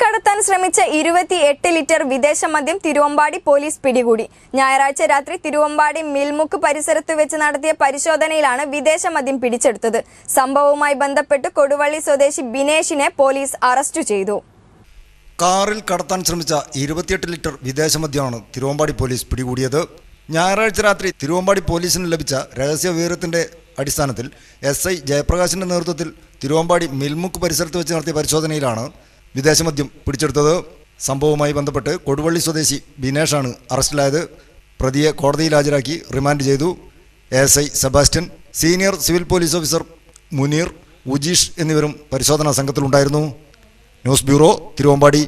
കടത്താൻ ശ്രമിച്ച എട്ട് ലിറ്റർ വിദേശ മദ്യം തിരുവമ്പാടി പോലീസ് പിടികൂടി ഞായറാഴ്ച രാത്രി തിരുവമ്പാടി മിൽമുക്ക് പരിസരത്ത് വെച്ച് നടത്തിയ പരിശോധനയിലാണ് വിദേശ മദ്യം പിടിച്ചെടുത്തത് സംഭവവുമായി ബന്ധപ്പെട്ട് കൊടുവള്ളി സ്വദേശി ബിനേഷിനെ പോലീസ് അറസ്റ്റ് ചെയ്തു കാറിൽ കടത്താൻ ശ്രമിച്ച ഇരുപത്തിയെട്ട് ലിറ്റർ വിദേശ മദ്യമാണ് തിരുവമ്പാടി പോലീസ് പിടികൂടിയത് ഞായറാഴ്ച രാത്രി തിരുവമ്പാടി പോലീസിന് ലഭിച്ച രഹസ്യ വിവരത്തിന്റെ അടിസ്ഥാനത്തിൽ എസ് ഐ ജയപ്രകാശിന്റെ നേതൃത്വത്തിൽ തിരുവമ്പാടി മിൽമുക്ക് പരിസരത്ത് വെച്ച് നടത്തിയ പരിശോധനയിലാണ് വിദേശമദ്യം പിടിച്ചെടുത്തത് സംഭവവുമായി ബന്ധപ്പെട്ട് കൊടുവള്ളി സ്വദേശി ബിനേഷാണ് അറസ്റ്റിലായത് പ്രതിയെ കോടതിയിൽ ഹാജരാക്കി റിമാൻഡ് ചെയ്തു S I Sebastian senior civil police officer Muneer Ujeesh എന്നിവരും പരിശോധനാ സംഘത്തിലുണ്ടായിരുന്നു ന്യൂസ് ബ്യൂറോ തിരുവമ്പാടി